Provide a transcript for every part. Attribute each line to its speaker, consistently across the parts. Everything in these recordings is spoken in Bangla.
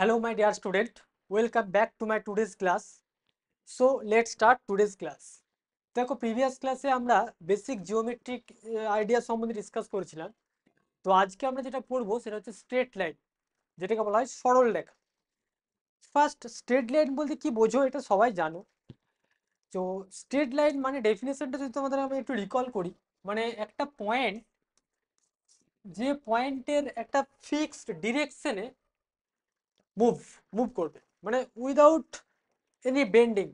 Speaker 1: hello my dear student welcome back to my today's class so let's start today's class দেখো প্রিভিয়াস ক্লাসে আমরা বেসিক জিওমেট্রিক আইডিয়া সম্বন্ধে ডিসকাস করেছিলাম তো আজকে আমরা যেটা পড়বো সেটা হচ্ছে স্ট্রেট লাইন যেটাকে বলা হয় সরল রেখা ফার্স্ট স্ট্রেট লাইন বলতে কি বোঝো এটা সবাই জানো তো স্ট্রেট লাইন মানে ডেফিনেশনটা যদি তোমাদের আমি একটু রিকল করি মানে একটা পয়েন্ট যে পয়েন্টের একটা ফিক্সড ডিরেকশনে মুভ মুভ করবে মানে উইদাউট এনি বেন্ডিং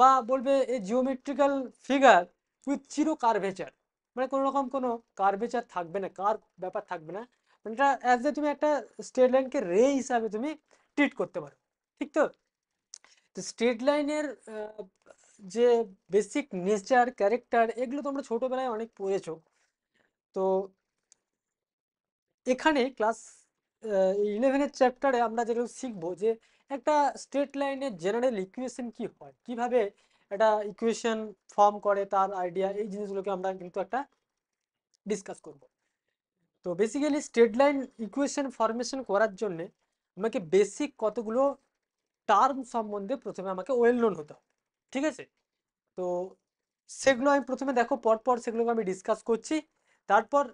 Speaker 1: বা বলবে এই geometrical figure with zero curvature মানে কোনো রকম কোনো কার্ভেচার থাকবে না কার ব্যাপার থাকবে না মানে এটা অ্যাজ এ তুমি একটা স্টেট লাইনকে রে হিসাবে তুমি ট্রিট করতে পারো ঠিক তো তো স্টেট লাইনের যে বেসিক নেচার ক্যারেক্টার এগুলো তোমরা ছোটোবেলায় অনেক পড়েছো তো এখানে ক্লাস ইলেভেনের চ্যাপ্টারে আমরা যেগুলো শিখবো যে একটা স্টেট লাইনের জেনারেল ইকুয়েশন কি হয় কিভাবে একটা ইকুয়েশন ফর্ম করে তার আইডিয়া এই জিনিসগুলোকে আমরা কিন্তু একটা ডিসকাস করব তো basically straight line equation formation করার জন্য আমাকে বেসিক কতগুলো টার্ম সম্বন্ধে প্রথমে আমাকে ওয়েল নোন হতে হবে ঠিক আছে তো সেগুলো আমি প্রথমে দেখো পরপর সেগুলোকে আমি ডিসকাস করছি তারপর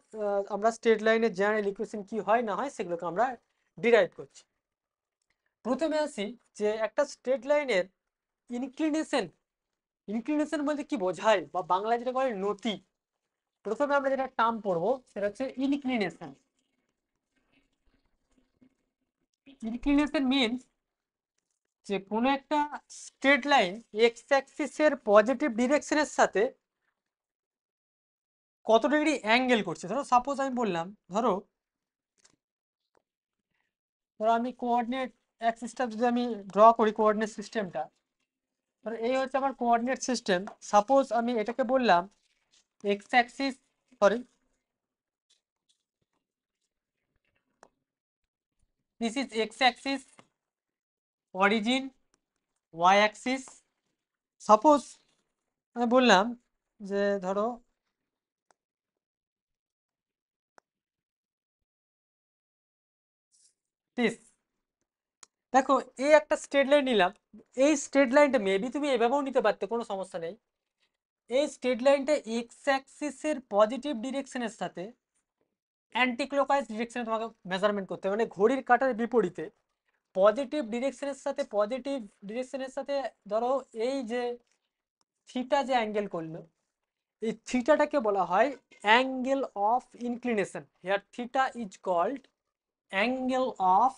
Speaker 1: আমরা স্টেট লাইনে জেনারেল ইকুয়েশন কি হয় না হয় সেগুলোকে আমরা ডিরাইভ করছি প্রথমে আসি যে একটা স্টেট লাইনের ইনক্লিনেশন ইনক্লিনেশন বলতে কি বোঝায় বা বাংলা যেটা বলে নতি প্রথমে আমরা যেটা টার্ম পড়বো সেটা হচ্ছে ইনক্লিনেশন ইনক্লিনেশন মিনস যে কোনো একটা স্ট্রেট লাইন এক্স অ্যাক্সিসের পজিটিভ ডিরেকশনের সাথে কত ডিগ্রি অ্যাঙ্গেল করছে ধরো সাপোজ আমি বললাম ধরো ধরো আমি কোঅর্ডিনেট অ্যাক্সিসটা যদি আমি ড্র করি কোঅর্ডিনেট সিস্টেমটা ধরো এই হচ্ছে আমার কোঅর্ডিনেট সিস্টেম সাপোজ আমি এটাকে বললাম X axis
Speaker 2: sorry this is x axis origin Y axis suppose আমি বললাম যে ধরো পিস দেখো এই একটা স্ট্রেট লাইন নিলাম এই স্ট্রেট লাইনটা
Speaker 1: মেবি তুমি এভাবেও নিতে পারতে কোনো সমস্যা নেই এই স্ট্রেট লাইনটা এক্স অ্যাক্সিসের পজিটিভ ডিরেকশনের সাথে অ্যান্টিক্লোকাইজ ডিরেকশনে তোমাকে মেজারমেন্ট করতে হবে মানে ঘড়ির কাটার বিপরীতে পজিটিভ ডিরেকশনের সাথে পজিটিভ ডিরেকশনের সাথে ধরো এই যে থিটা যে অ্যাঙ্গেল করলো এই থিটাটাকে বলা হয় angle of inclination here theta is called angle of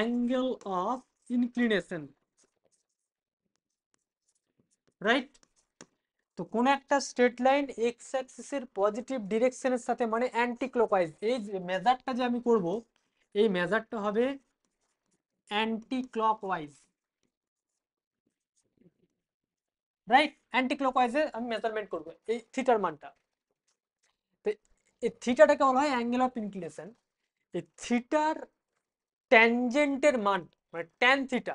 Speaker 1: angle of inclination right তো কোন একটা স্ট্রেট লাইন এক্স অ্যাক্সিস এর পজিটিভ ডিরেকশনের সাথে মানে অ্যান্টি ক্লকওয়াইজ এই মেজারটা যে আমি করব এই মেজারটা হবে অ্যান্টি ক্লকওয়াইজ রাইট অ্যান্টি ক্লকওয়াইজে আমি মেজারমেন্ট করব এই থিটার মানটা তো এই থিটাটাকে বলা হয় অ্যাঙ্গেল অফ ইনক্লিনেশন এই থিটার ট্যানজেন্টের মান মানে ট্যান থিটা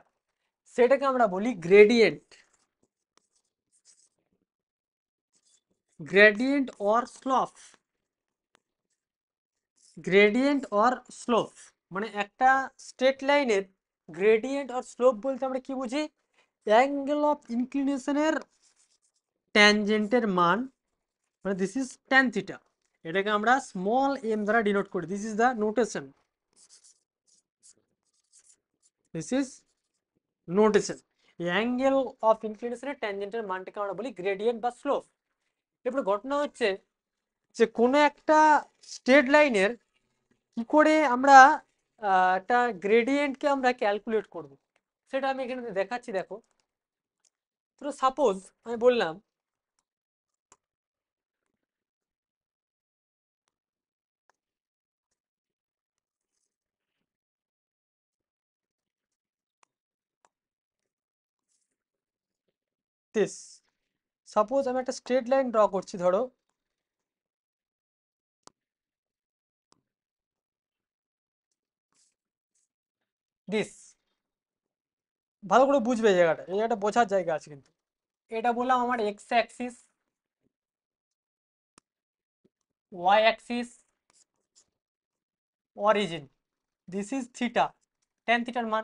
Speaker 1: সেটাকে আমরা বলি gradient gradient or slope gradient or slope মানে একটা স্ট্রেট লাইনের গ্রেডিয়েন্ট অর স্লোপ বলতে আমরা কি বুঝি অ্যাঙ্গেল অফ ইনক্লিনেশনের ট্যানজেন্টের মান মানে দিস ইজ ট্যান থিটা এটাকে আমরা স্মল এম দ্বারা ডিনোট করি this is the notation this is notation angle of ইনক্লিনেশনের ট্যানজেন্টের মানটাকে আমরা বলি গ্রেডিয়েন্ট বা স্লোপ এরপরে ঘটনা হচ্ছে যে কোনো একটা স্ট্রেট লাইনের কি করে আমরা একটা গ্রেডিয়েন্টকে আমরা ক্যালকুলেট করব সেটা আমি এখানে দেখাচ্ছি দেখো তো সাপোজ আমি বললাম
Speaker 2: দিস সাপোজ আমি একটা স্ট্রেট লাইন ড্র করছি ধরো দিস
Speaker 1: ভালো করে বুঝবে জায়গাটা এই জায়গাটা বোঝার জায়গা আছে কিন্তু এটা বললাম আমার x axis y axis origin this is theta tan থিটার মান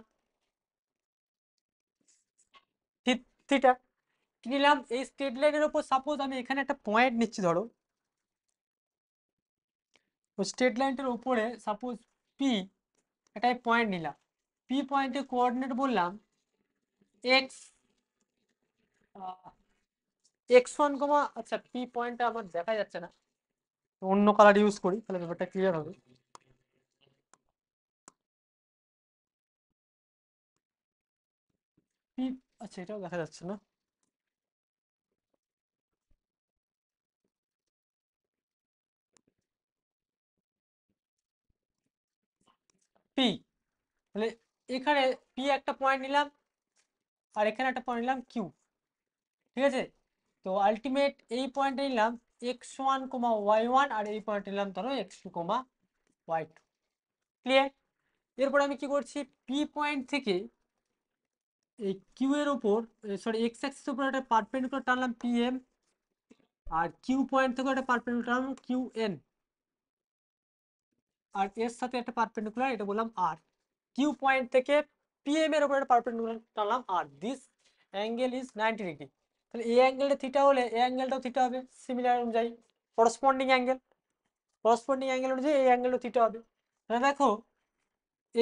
Speaker 1: থিটা নিলাম এই স্ট্রেট লাইনের ওপর সাপোজ আমি এখানে একটা পয়েন্ট নিচ্ছি ধরো তো স্ট্রেট লাইনটার উপরে সাপোজ পি একটা পয়েন্ট নিলাম পি পয়েন্টে কোঅর্ডিনেট বললাম এক্স এক্স ওয়ান কমা আচ্ছা পি পয়েন্টটা আমার দেখা যাচ্ছে না
Speaker 2: অন্য কালার ইউজ করি তাহলে ব্যাপারটা ক্লিয়ার হবে পি আচ্ছা এটাও দেখা যাচ্ছে না পি তাহলে এখানে পি
Speaker 1: একটা পয়েন্ট নিলাম আর এখানে একটা পয়েন্ট নিলাম কিউ ঠিক আছে তো আলটিমেট এই পয়েন্টে নিলাম x one comma y one আর এই পয়েন্টে নিলাম ধরো x two comma y two clear এরপর আমি কি করছি পি পয়েন্ট থেকে এই কিউ এর ওপর সরি এক্স এক্সের উপর একটা পারপেন্ডিকুলার টানলাম পি এম আর কিউ পয়েন্ট থেকে একটা পারপেন্ডিকুলার টানলাম কিউ এন আর এর সাথে একটা পারপেন্ডিকুলার এটা বললাম আর কিউ পয়েন্ট থেকে পিএম এর উপর একটা পারপেন্ডিকুলার টানলাম আর this angle is ninety degree তাহলে এই অ্যাঙ্গেলটা থিটা হলে এই অ্যাঙ্গেলটাও থিটা হবে সিমিলার অনুযায়ী করসপন্ডিং অ্যাঙ্গেল করসপন্ডিং অ্যাঙ্গেল অনুযায়ী এই অ্যাঙ্গেলটা থিটা হবে তাহলে দেখো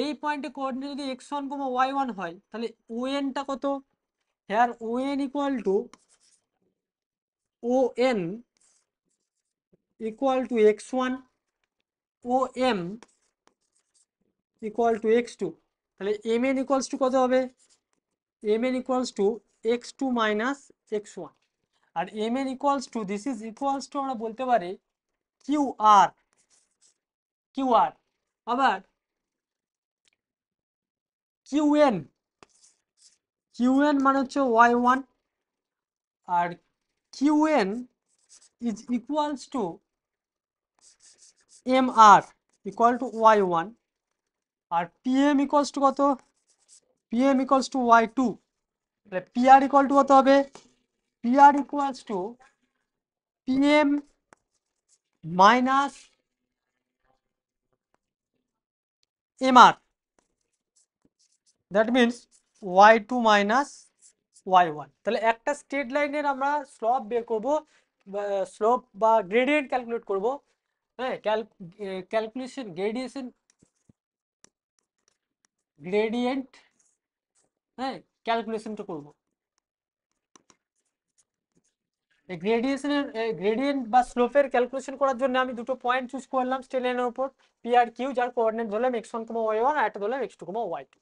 Speaker 1: এই পয়েন্টে কোঅর্ডিনেট যদি x one comma y one হয় তাহলে ওএনটা কত here ON equal to O N equal to x one O M equal to x two তাহলে এম এন ইকুয়ালস টু কত হবে M N equals to x two minus x one আর M N equals to this is equals to আমরা বলতে পারি কিউ আর কিউ আর আবার কিউ এন কিউ এন মানে হচ্ছে ওয়াই ওয়ান আর Q N is equals to M R equal to y one আর পি এম ইকোয়ালস টু কত P M equals to y two তাহলে পি আর ইকুয়াল টু কত হবে P R equals to P M minus M R that means y two minus y one তাহলে একটা স্ট্রেট লাইনের আমরা স্লপ বের করবো স্লোপ বা গ্রেডিয়েন্ট ক্যালকুলেট করবো হ্যাঁ ক্যালকুলেশন গ্রেডিয়েশন গ্রেডিয়েন্ট হ্যাঁ ক্যালকুলেশনটা করব গ্রেডিয়েশনের গ্রেডিয়েন্ট বা স্লোপের ক্যালকুলেশন করার জন্য আমি দুটো পয়েন্ট চুজ করলাম স্টেলেনের উপর পি আর কিউ যার কোঅর্ডিনেট ধরলাম x one comma y one আর একটা ধরলাম x two comma y two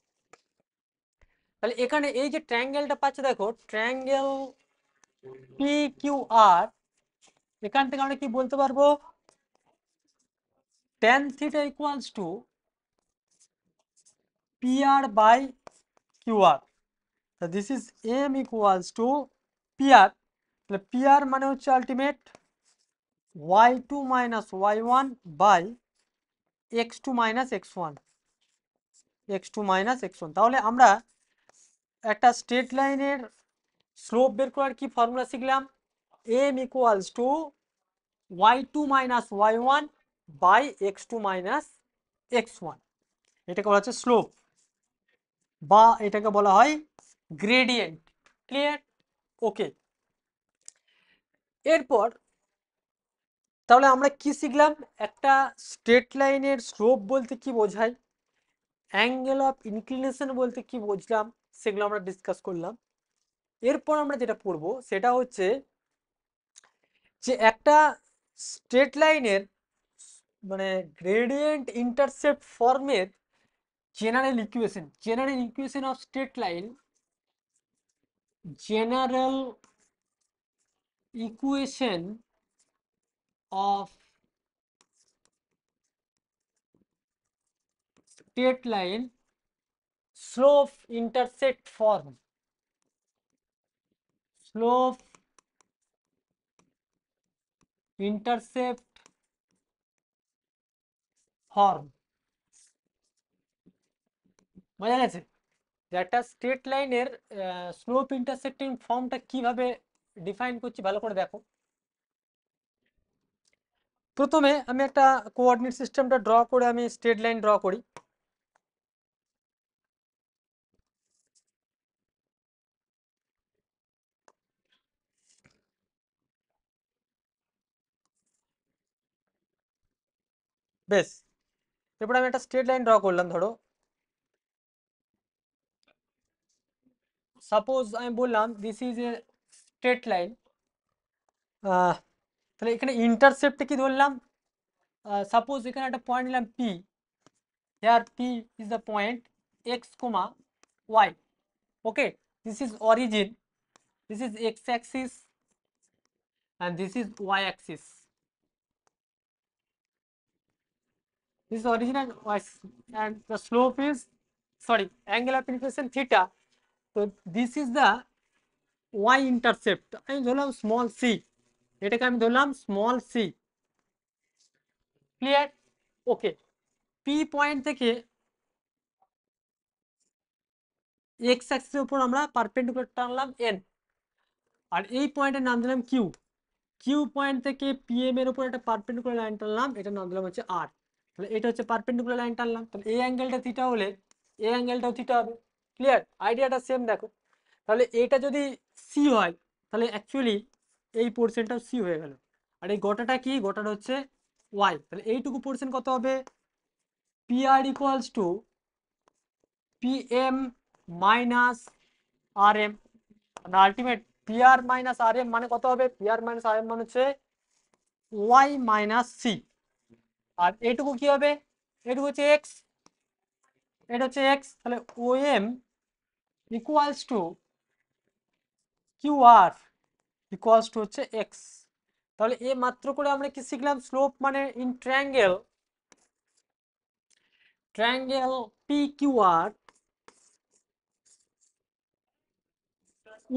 Speaker 2: তাহলে এখানে এই যে
Speaker 1: ট্র্যাঙ্গেলটা পাচ্ছে দেখো ট্র্যাঙ্গেল পি কিউ আর এখান থেকে আমরা কি বলতে পারবো tan theta equals to PR by QR. So this is M equals to PR. তাহলে PR মানে হচ্ছে ultimate y2 minus y1 by x2 minus x1 x2 minus x1 তাহলে আমরা একটা স্ট্রেট লাইনের স্লোপ বের করার কি ফর্মুলা শিখলাম m equals to y2 minus y1 by x two minus x one এটাকে বলা হচ্ছে স্লোপ বা এটাকে বলা হয় গ্রেডিয়েন্ট ক্লিয়ার ওকে এরপর তাহলে আমরা কি শিখলাম একটা স্ট্রেট লাইনের স্লোপ বলতে কি বোঝায় অ্যাঙ্গেল অফ ইনক্লিনেশন বলতে কি বুঝলাম সেগুলো আমরা ডিসকাস করলাম এরপর আমরা যেটা পড়ব সেটা হচ্ছে যে একটা স্ট্রেট লাইনের मैं gradient intercept form general equation general equation of straight line general equation of straight line slope intercept form slope
Speaker 2: intercept হর্ন বোঝা গেছে যে
Speaker 1: একটা স্ট্রেট লাইনের স্লোপ ইন্টারসেক্টিং ফর্মটা কিভাবে ডিফাইন করছি ভালো করে দেখো প্রথমে আমি একটা কোঅর্ডিনেট সিস্টেমটা
Speaker 2: ড্র করে আমি স্ট্রেট লাইন ড্র করি বেশ এরপরে আমি একটা স্টেট লাইন ড্র করলাম ধরো
Speaker 1: সাপোজ আমি বললাম this is a straight line তাহলে এখানে ইন্টারসেপ্টে কি ধরলাম সাপোজ এখানে একটা পয়েন্ট নিলাম P here P is the point x comma y okay this is origin this is x axis and this is y axis this is original voice and the slope is sorry angle of inflation theta so this is the y intercept i am small c let us come small c clear okay p point take x axis upor amra perpendicular tanlam n and e point er naam dilam q q point theke PA, er upor ekta perpendicular line tanlam eta naam dilam hocche r তাহলে এটা হচ্ছে পারপেন্ডিকুলার লাইন টানলাম তাহলে এই অ্যাঙ্গেলটা থিটা হলে এই অ্যাঙ্গেলটাও থিটা হবে ক্লিয়ার আইডিয়াটা সেম দেখো তাহলে এটা যদি সি হয় তাহলে অ্যাকচুয়ালি এই পোর্শনটাও সি হয়ে গেল আর এই গোটাটা কি গোটাটা হচ্ছে ওয়াই তাহলে এইটুকু পোর্শন কত হবে P R equals to P M minus R M ultimate P R minus R M মানে কত হবে P R minus R M মানে হচ্ছে ওয়াই মাইনাস সি আর এটুকু কি হবে এটুকু হচ্ছে এক্স এটা হচ্ছে এক্স তাহলে O M equals to Q R equals to হচ্ছে এক্স তাহলে এ মাত্র করে আমরা কি শিখলাম স্লোপ মানে in triangle triangle P Q R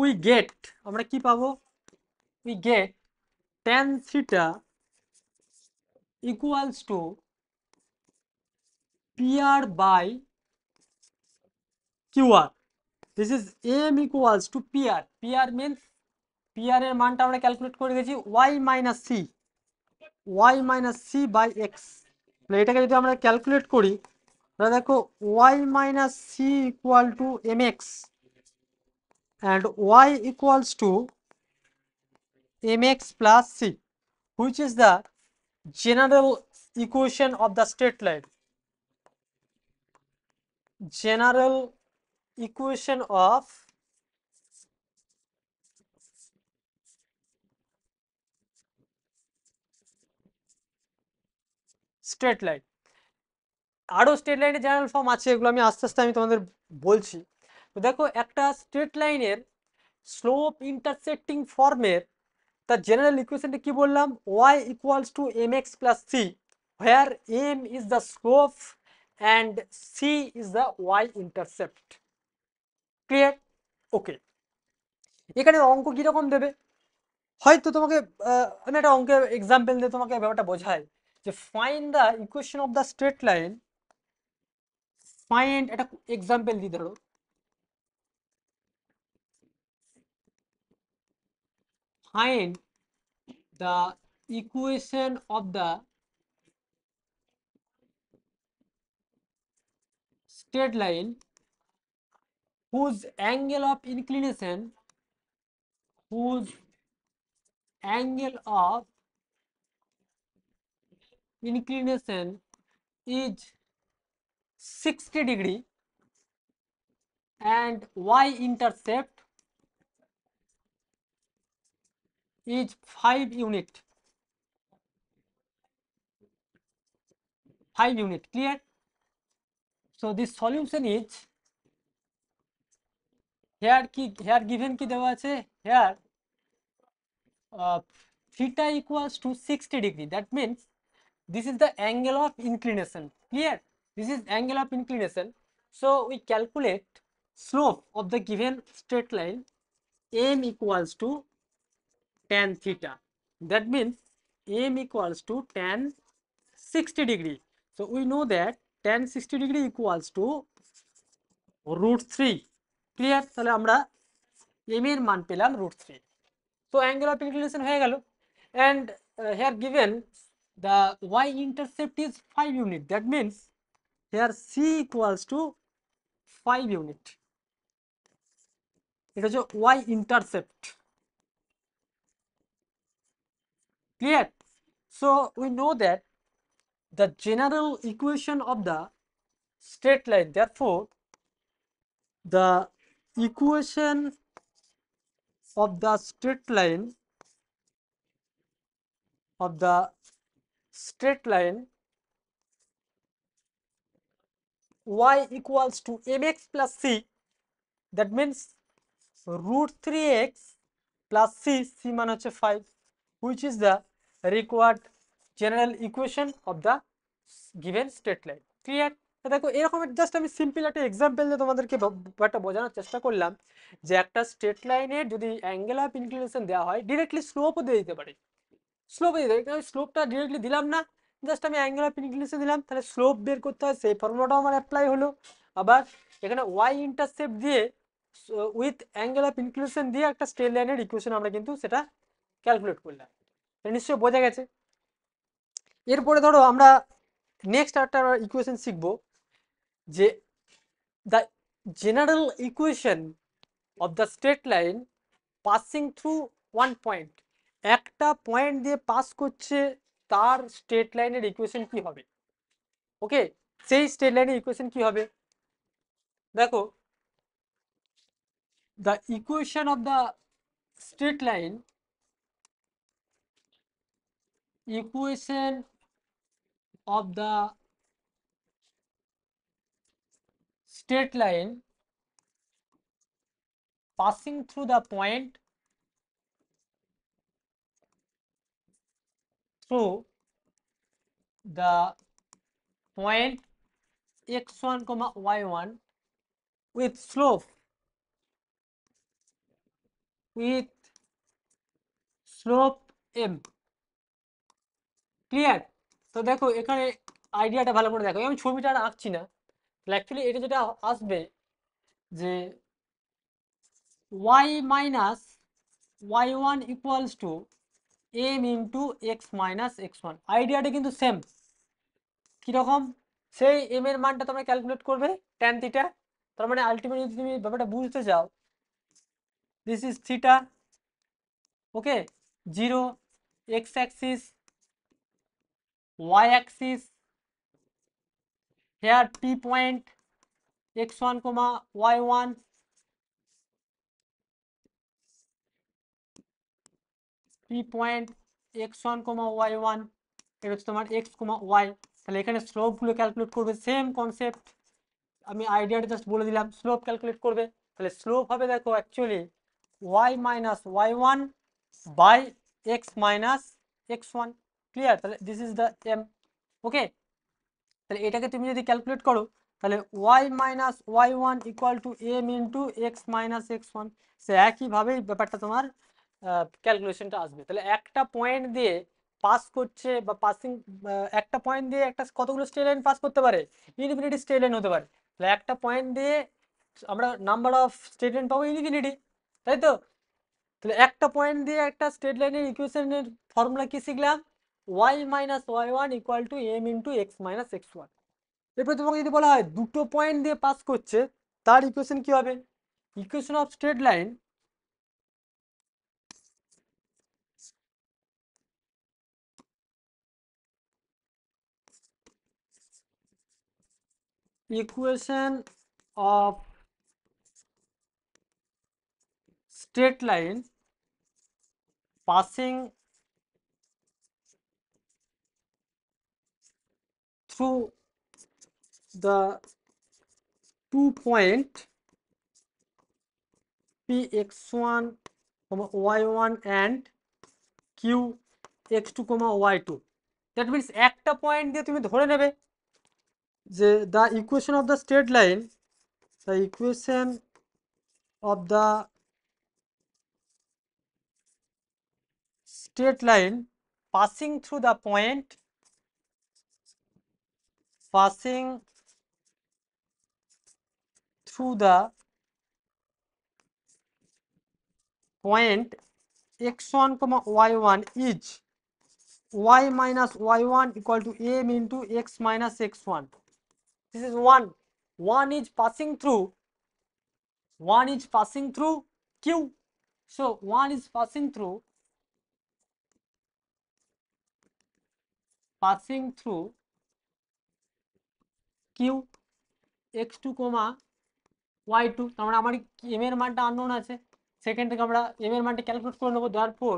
Speaker 1: we get আমরা কি পাবো we get tan theta equals to PR by QR. This is M equals to PR. PR means PR এর মানটা আমরা ক্যালকুলেট করে গেছি y minus c y minus c by x তাহলে এটাকে যদি আমরা ক্যালকুলেট করি তাহলে দেখো y minus c equal to mx and y equals to mx plus c which is the general equation of the straight line general equation of straight line আরও স্ট্রেট লাইনের জেনারেল ফর্ম আছে এগুলো আমি আস্তে আস্তে আমি তোমাদের বলছি তো দেখো একটা স্ট্রেট লাইনের স্লোপ ইন্টারসেক্টিং ফর্মের তার জেনারেল ইকুয়েশনটি কি বললাম y equals to m x plus c where m is the slope and c is the y intercept clear okay এখানে অঙ্ক কীরকম দেবে হয়তো তোমাকে আমি একটা অঙ্কের এক্সাম্পল দিয়ে তোমাকে ব্যাপারটা বোঝায় যে find the equation of the straight line find একটা এক্সাম্পল দিয়ে ধরো find the equation of the straight line whose angle of inclination whose angle of inclination is 60 degree and y intercept is 5 unit 5 unit clear so this solution is here ki here given ki dewa ache here uh, theta equals to 60 degree that means this is the angle of inclination clear this is angle of inclination so we calculate slope of the given straight line m equals to tan theta. That means m equals to tan 60 degree. So we know that tan 60 degree equals to root 3. Clear? তাহলে আমরা m এর মান পেলাম root 3. So angle of inclination হয়ে গেল and uh, here given the y intercept is 5 unit. That means here c equals to 5 unit. এটা হচ্ছে y intercept. Clear? So we know that the general equation of the straight line, therefore, the equation of the straight line of the straight line y equals to mx plus c that means root 3x plus c c 5 which is the required general equation of the given straight line clear দেখো এরকম জাস্ট আমি সিম্পল একটা এক্সাম্পল দিয়ে তোমাদেরকে একটা বোঝানোর চেষ্টা করলাম যে একটা স্ট্রেট লাইনের যদি অ্যাঙ্গেল অফ ইনক্লিনেশন দেওয়া হয় ডিরেক্টলি স্লোপও দিয়ে দিতে পারি স্লোপ দিয়ে দেবে আমি স্লোপটা ডিরেক্টলি দিলাম না জাস্ট আমি অ্যাঙ্গেল অফ ইনক্লিনেশন দিলাম তাহলে স্লোপ বের করতে হয় সেই ফর্মুলাটাও আমার অ্যাপ্লাই হলো আবার এখানে ওয়াই ইন্টারসেপ্ট দিয়ে উইথ অ্যাঙ্গেল অফ ইনক্লিনেশন দিয়ে একটা স্ট্রেট লাইনের ইকুয়েশন আমরা কিন্তু সেটা ক্যালকুলেট করলাম নিশ্চয় বোঝা গেছে এরপরে ধরো আমরা নেক্সট একটা ইকুয়েশন শিখব যে the general equation of the straight line passing through one point একটা পয়েন্ট দিয়ে পাস করছে তার স্টেট লাইনের ইকুয়েশন কি হবে ওকে সেই স্টেট লাইনের ইকুয়েশন কি হবে দেখো the equation of the straight line equation of the straight line passing through the point through the point x1 comma y1 with slope
Speaker 2: with slope m clear তো দেখো এখানে আইডিয়াটা
Speaker 1: ভালো করে দেখো আমি ছবিটা আর আঁকছি না অ্যাকচুয়ালি এটা যেটা আসবে যে y minus y one equals to m into x minus x one আইডিয়াটা কিন্তু সেম কীরকম সেই এম এর মানটা তোমরা ক্যালকুলেট করবে ট্যান থিটা তার মানে আলটিমেটলি যদি তুমি ব্যাপারটা বুঝতে চাও this is theta okay zero x axis y axis here p point x1 comma y1 p point x1 comma y1 এটা হচ্ছে তোমার x comma y তাহলে এখানে স্লোপ গুলো ক্যালকুলেট করবে সেম কনসেপ্ট আমি আইডিয়াটা জাস্ট বলে দিলাম স্লোপ ক্যালকুলেট করবে তাহলে স্লোপ হবে দেখো actually y minus y1 by x minus x1 ক্লিয়ার তাহলে this is the m okay তাহলে এটাকে তুমি যদি ক্যালকুলেট করো তাহলে y minus y one equal to m into x minus x one সে একইভাবেই ব্যাপারটা তোমার ক্যালকুলেশনটা আসবে তাহলে একটা পয়েন্ট দিয়ে পাস করছে বা পাসিং একটা পয়েন্ট দিয়ে একটা কতগুলো স্টে লাইন পাস করতে পারে ইনফিনিটি স্টে লাইন হতে পারে তাহলে একটা পয়েন্ট দিয়ে আমরা নাম্বার অফ স্টেট লাইন পাবো ইনফিনিটি তাই তো তাহলে একটা পয়েন্ট দিয়ে একটা স্টেট লাইনের ইকুয়েশনের ফর্মুলা কী শিখলাম y minus y one equal to m into x minus x one এরপরে তোমাকে যদি বলা হয় দুটো পয়েন্ট দিয়ে পাস করছে তার ইকুয়েশন কি হবে
Speaker 2: equation of straight line equation of
Speaker 1: straight line passing through the two point px1 comma y1 and qx2 comma y2 that means একটা পয়েন্ট দিয়ে তুমি ধরে নেবে যে the equation of the straight line the equation of the straight line passing through the point passing through the point x1 comma y1 is y minus y1 equal to m into x minus x1 this is one one is passing through one is passing through q so one is passing through passing through Q x two comma y two তার মানে আমার এম এর মানটা আননোন আছে সেখান থেকে আমরা এম এর মানটা ক্যালকুলেট করে নেবো দেওয়ার পর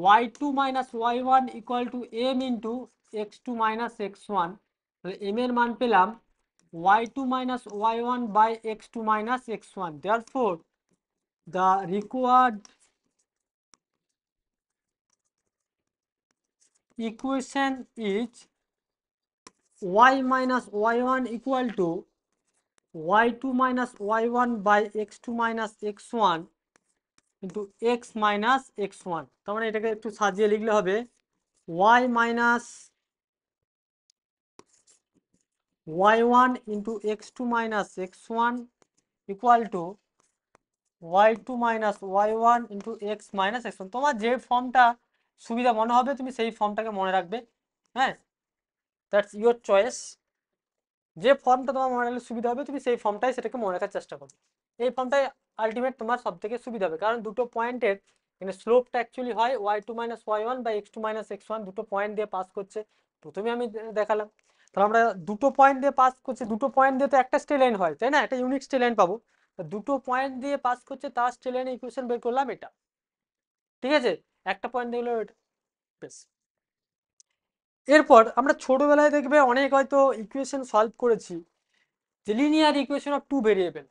Speaker 1: y two minus y one equal to m into x two minus x one তাহলে এম এর মান পেলাম y two minus y one by x two minus x one দেওয়ার for the required equation is y minus y1 equal to y2 minus y1 by x2 minus x1 into x minus x1 তার মানে এটাকে একটু সাজিয়ে লিখলে হবে y minus y1 into x2 minus x1 equal to y2 minus y1 into x minus x1 তোমার যে ফর্মটা সুবিধা মনে হবে তুমি সেই ফর্মটাকে মনে রাখবে হ্যাঁ দ্যাটস ইউর চয়েস যে ফর্মটা তোমার মনে রাখলে সুবিধা হবে তুমি সেই ফর্মটাই সেটাকে মনে রাখার চেষ্টা করবে এই ফর্মটাই আলটিমেট তোমার সব থেকে সুবিধা হবে কারণ দুটো পয়েন্টের এখানে স্লোপটা অ্যাকচুয়ালি হয় y two minus y one বা x two minus x one দুটো পয়েন্ট দিয়ে পাস করছে প্রথমে আমি দেখালাম তাহলে আমরা দুটো পয়েন্ট দিয়ে পাস করছি দুটো পয়েন্ট দিয়ে তো একটা স্টে লাইন হয় তাই না একটা ইউনিক স্টে লাইন পাবো দুটো পয়েন্ট দিয়ে পাস করছে তার স্টে লাইনে ইকুয়েশন বের করলাম এটা ঠিক আছে একটা পয়েন্ট দিয়ে এটা বেশ এরপর আমরা ছোটবেলায় দেখবে অনেক হয়তো ইকুয়েশন সলভ করেছি যে linear equation of two variable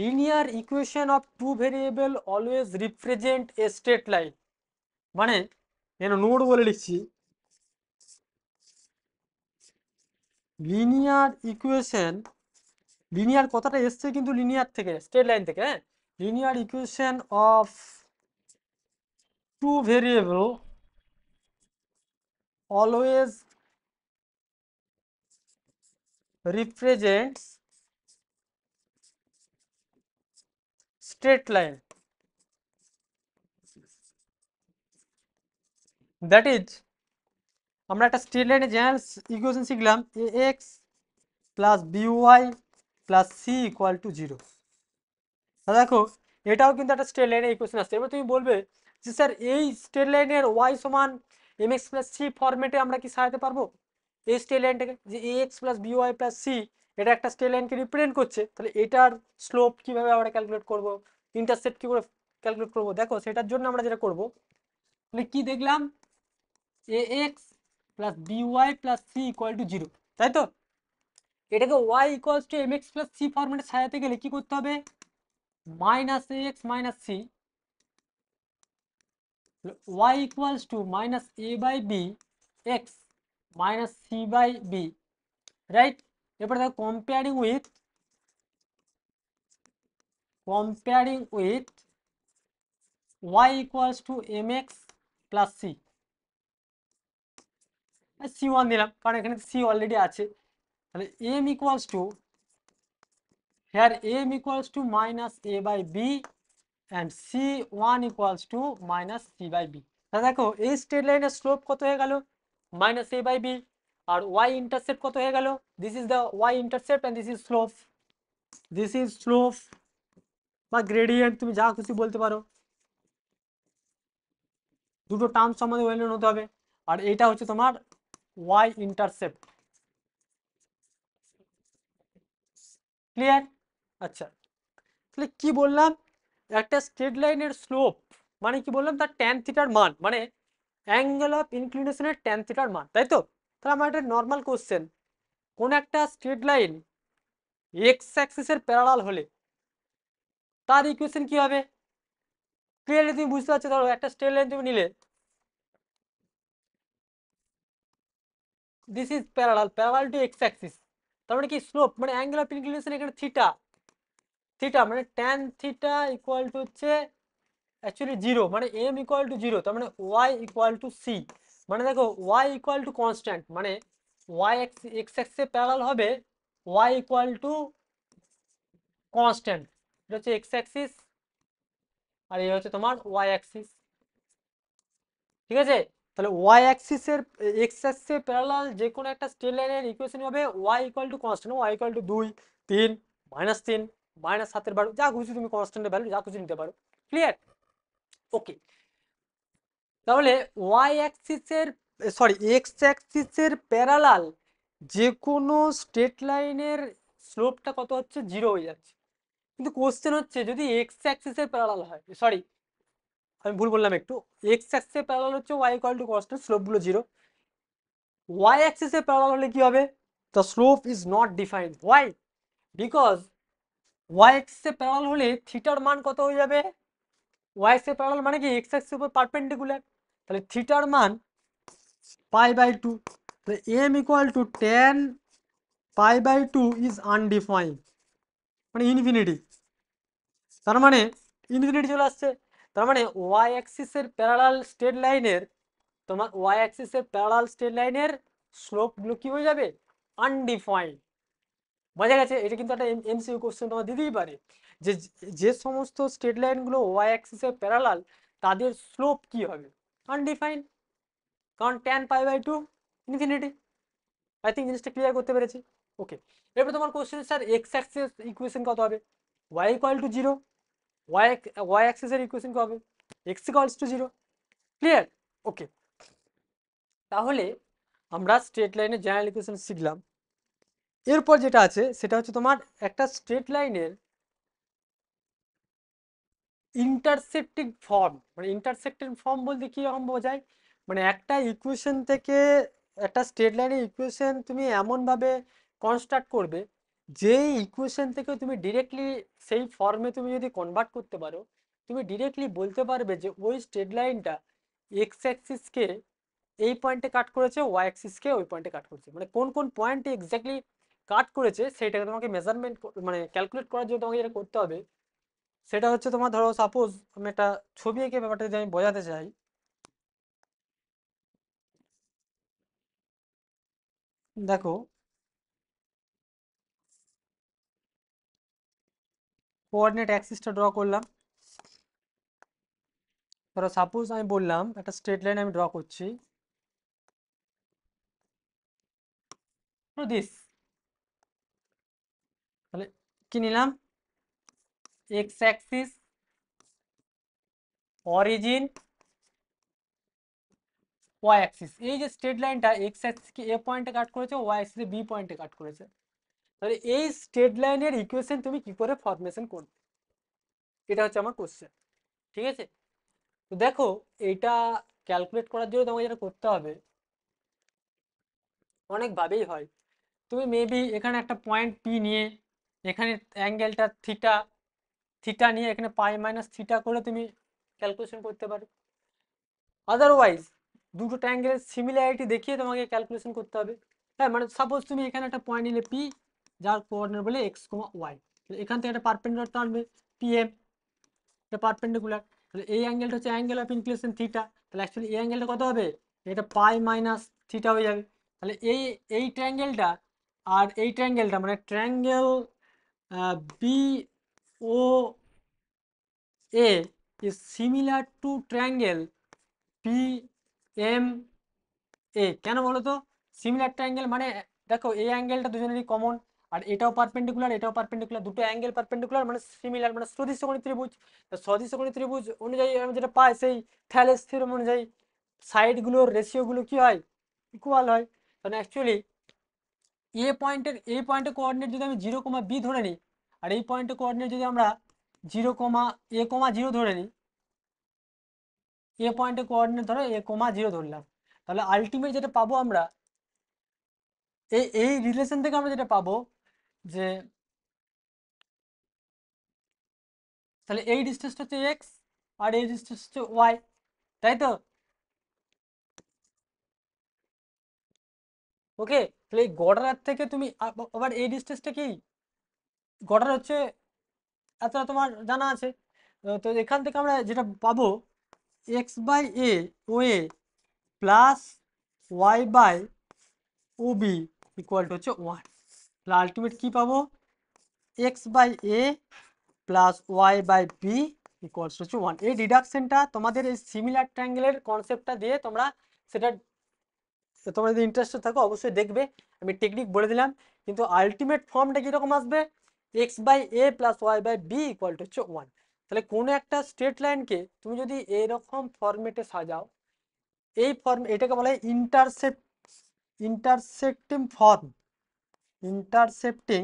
Speaker 1: linear equation of two variable always represent a straight line মানে যেন নোট বলে লিখছি লিনিয়ার ইকুয়েশন লিনিয়ার কথাটা এসছে কিন্তু লিনিয়ার থেকে স্ট্রেট লাইন থেকে হ্যাঁ linear equation of two variable always
Speaker 2: represents straight line
Speaker 1: that is আমরা একটা স্ট্রেট লাইনে জেনারেল ইকুয়েশন শিখলাম a x plus b y plus c equal to zero দেখো এটাও কিন্তু একটা স্ট্রেট লাইনের ইকুয়েশন আসছে এবার তুমি বলবে যে স্যার এই স্ট্রেট লাইনের ওয়াই সমান এম এক্স প্লাস সি ফর্মেটে আমরা কি সাজাতে পারবো এই স্টে লাইনটাকে যে a x plus b y plus c এটা একটা স্টে লাইনকে রিপ্রেজেন্ট করছে তাহলে এটার স্লোপ কিভাবে আমরা ক্যালকুলেট করব ইন্টারসেপ্ট কী করে ক্যালকুলেট করব দেখো সেটার জন্য আমরা যেটা করব তাহলে কি দেখলাম a x plus b y plus c equal to zero তাই তো এটাকে y equals to m x plus c ফরম্যাটে সাজাতে গেলে কি করতে হবে minus a x minus c y equals to minus a by b x minus c by b right এরপরে দেখো comparing with comparing with y equals to mx plus c c one দিলাম কারণ এখানে সি অলরেডি আছে তাহলে m equals to here m equals to minus a by b and c one equals to minus c by b তা দেখো এই স্ট্রেট লাইনের স্লোপ কত হয়ে গেল মাইনাস এ বাই বি আর ওয়াই ইন্টারসেপ্ট কত হয়ে গেল this is the y intercept and this is slope this is slope বা গ্রেডিয়েন্ট তুমি যা খুশি বলতে পারো দুটো টার্ম সম্বন্ধে ওয়েলেন হতে হবে আর এটা হচ্ছে তোমার ওয়াই ইন্টারসেপ্ট ক্লিয়ার আচ্ছা তাহলে কি বললাম একটা স্ট্রেট লাইনের স্লোপ মানে কি বললাম তার ট্যান থিটার মান মানে অ্যাঙ্গেল অফ ইনক্লিনেশনের ট্যান থিটার মান তাই তো তাহলে আমার একটা নর্মাল কোশ্চেন কোন একটা স্ট্রেট লাইন এক্স অ্যাক্সিসের প্যারালাল হলে তার ইকুয়েশন কি হবে ক্লিয়ারলি তুমি বুঝতে পারছো ধরো একটা স্ট্রেট লাইন তুমি নিলে this is parallel parallel to x axis তার মানে কি স্লোপ মানে অ্যাঙ্গেল অফ ইনক্লিনেশন এখানে থিটা থিটা মানে ট্যান থিটা ইকুয়াল টু হচ্ছে অ্যাকচুয়ালি জিরো মানে এম ইকুয়াল টু জিরো তার মানে ওয়াই ইকুয়াল টু সি মানে দেখো ওয়াই ইকুয়াল টু কনস্ট্যান্ট মানে ওয়াই এক্স এক্স এক্সে প্যারাল হবে ওয়াই ইকুয়াল টু কনস্ট্যান্ট এটা হচ্ছে এক্স অ্যাক্সিস আর এই হচ্ছে তোমার ওয়াই অ্যাক্সিস ঠিক আছে তাহলে ওয়াই অ্যাক্সিসের এক্স অ্যাক্সিসের প্যারালাল যে কোনো একটা স্টেট লাইনের ইকুয়েশন হবে y equal to constant y equal to দুই তিন মাইনাস তিন মাইনাস সাতের বারো যা খুশি তুমি কনস্ট্যান্টের ভ্যালু যা খুশি নিতে পারো ক্লিয়ার ওকে তাহলে ওয়াই অ্যাক্সিসের সরি এক্স অ্যাক্সিসের প্যারালাল যে কোনো স্ট্রেট লাইনের স্লোপটা কত হচ্ছে জিরো হয়ে যাচ্ছে কিন্তু কোশ্চেন হচ্ছে যদি এক্স অ্যাক্সিসের প্যারালাল হয় সরি আমি ভুল বললাম একটু এক্স অ্যাক্সিসের প্যারালাল হচ্ছে ওয়াই ইকুয়াল টু কনস্ট্যান্ট স্লোপগুলো জিরো ওয়াই অ্যাক্সিসের প্যারালাল হলে কী হবে the slope is not defined why because y এক্সে প্যারাল হলে থিটার মান কত হয়ে যাবে ওয়াই এক্সে প্যারাল মানে কি এক্স এক্সের উপর পারপেন্ডিকুলার তাহলে থিটার মান পাই বাই টু তাহলে m equal to tan pi by two is undefined মানে ইনফিনিটি তার মানে ইনফিনিটি চলে আসছে তার মানে ওয়াই অ্যাক্সিসের প্যারালাল স্টেট লাইনের তোমার ওয়াই অ্যাক্সিসের প্যারালাল স্টেট লাইনের স্লোপগুলো কী হয়ে যাবে আনডিফাইন্ড বোঝা গেছে এটা কিন্তু একটা এমসিউ কোশ্চেন তোমার দিতেই পারে যে যে সমস্ত স্ট্রেট লাইনগুলো ওয়াই অ্যাক্সিসে প্যারালাল তাদের স্লোপ কি হবে আনডিফাইন কারণ tan pi by two infinity I think জিনিসটা ক্লিয়ার করতে পেরেছি ওকে এরপর তোমার question sir x axis equation কত হবে y equal to zero y y অ্যাক্সেসের ইকুয়েশন কত হবে x equals to zero clear okay তাহলে আমরা স্ট্রেট লাইনে জেনারেল ইকুয়েশন শিখলাম এরপর যেটা আছে সেটা হচ্ছে তোমার একটা স্ট্রেট লাইনের ইন্টারসেপ্টিং ফর্ম মানে ইন্টারসেপ্টিং ফর্ম বলতে কীরকম বোঝায় মানে একটা ইকুয়েশন থেকে একটা স্ট্রেট লাইনের ইকুয়েশন তুমি এমনভাবে কনস্ট্রাক্ট করবে যে ইকুয়েশন থেকে তুমি ডিরেক্টলি সেই ফর্মে তুমি যদি কনভার্ট করতে পারো তুমি ডিরেক্টলি বলতে পারবে যে ওই স্ট্রেট লাইনটা এক্স অ্যাক্সিসকে এই পয়েন্টে কাট করেছে ওয়াই অ্যাক্সিসকে ওই পয়েন্টে কাট করেছে মানে কোন কোন পয়েন্টে এক্স্যাক্টলি কাট করেছে সেটাকে তোমাকে মেজারমেন্ট মানে ক্যালকুলেট করার জন্য তোমাকে যেটা করতে হবে সেটা হচ্ছে তোমার ধরো সাপোজ আমি একটা ছবি এঁকে ব্যাপারটা যদি আমি বোঝাতে চাই
Speaker 2: দেখো কোঅর্ডিনেট
Speaker 1: অ্যাক্সিসটা ড্র করলাম ধরো সাপোজ আমি বললাম একটা স্ট্রেট লাইন আমি ড্র করছি দিস কি নিলাম x axis origin Y axis এই যে স্ট্রেট লাইনটা এক্স অ্যাক্সিসকে এ পয়েন্টে কাট করেছে ওয়াই অ্যাক্সিসে বি পয়েন্টে কাট করেছে তাহলে এই স্ট্রেট লাইনের ইকুয়েশন তুমি কি করে ফর্মেশন করবে এটা হচ্ছে আমার কোশ্চেন ঠিক আছে তো দেখো এটা ক্যালকুলেট করার জন্য তোমাকে যেটা করতে হবে অনেকভাবেই হয় তুমি মেবি এখানে একটা পয়েন্ট পি নিয়ে এখানে অ্যাঙ্গেলটা থিটা থিটা নিয়ে এখানে পাই মাইনাস থিটা করে তুমি ক্যালকুলেশন করতে পারো আদারওয়াইজ দুটো ট্যাঙ্গেলের সিমিলারিটি দেখিয়ে তোমাকে ক্যালকুলেশন করতে হবে হ্যাঁ মানে সাপোজ তুমি এখানে একটা পয়েন্ট নিলে পি যার কোয়ার্ডিনেট বলে এক্স কোমা ওয়াই এখান থেকে একটা পারপেন্ডুলার টানবে পি এম এটা পারপেন্ডিকুলার তাহলে এই অ্যাঙ্গেলটা হচ্ছে অ্যাঙ্গেল অফ ইনক্লিনেশন থিটা তাহলে অ্যাকচুয়ালি এই অ্যাঙ্গেলটা কত হবে এটা পাই মাইনাস থিটা হয়ে যাবে তাহলে এই এই ট্র্যাঙ্গেলটা আর এই ট্র্যাঙ্গেলটা মানে triangle B O A is similar to triangle BMA কেন বলো তো সিমিলার ট্রায়াঙ্গেল মানে দেখো এই অ্যাঙ্গেলটা দুজনেরই কমন আর এটাও পারপেন্ডিকুলার এটাও পারপেন্ডিকুলার দুটো অ্যাঙ্গেল পারপেন্ডিকুলার মানে সিমিলার মানে সদৃশ্যকোণী ত্রিভুজ সদৃশ্যকোণী ত্রিভুজ অনুযায়ী আমি যেটা পাই সেই থ্যালেস থিওরেম অনুযায়ী সাইডগুলোর রেশিওগুলো কি হয় ইকুয়াল হয় মানে অ্যাকচুয়ালি এ পয়েন্টের এই পয়েন্টে কোঅর্ডিনেট যদি আমি জিরো কমা বি ধরে নিই আর এই পয়েন্টে কোঅর্ডিনেট যদি আমরা জিরো কমা এ কমা জিরো ধরে নিই এ পয়েন্টের কোঅর্ডিনেট ধরো এ কমা জিরো ধরলাম তাহলে আলটিমেট যেটা পাবো আমরা এই এই রিলেশন থেকে আমরা যেটা পাবো যে
Speaker 2: তাহলে এই ডিস্টেন্সটা হচ্ছে এক্স আর এই ডিস্টেন্স হচ্ছে ওয়াই তাই তো ওকে তাহলে এই গডারার
Speaker 1: থেকে তুমি আবার এই ডিস্টেন্সটা কি গডার হচ্ছে এতটা তোমার জানা আছে তো এখান থেকে আমরা যেটা পাবো x by a O A plus y by O B equal to হচ্ছে ওয়ান তাহলে আলটিমেট কী পাবো x by a plus y by b equals হচ্ছে ওয়ান এই ডিডাকশনটা তোমাদের এই সিমিলার ট্রাঙ্গেলের কনসেপ্টটা দিয়ে তোমরা সেটা তো তোমরা যদি ইন্টারেস্টেড থাকো অবশ্যই দেখবে আমি টেকনিক বলে দিলাম কিন্তু আলটিমেট ফর্মটা কীরকম আসবে x by a plus y by b equal to হচ্ছে ওয়ান তাহলে কোনো একটা স্ট্রেট লাইনকে তুমি যদি এরকম ফর্মেটে সাজাও এই ফর্ম এটাকে বলা হয় intercept intercepting form intercepting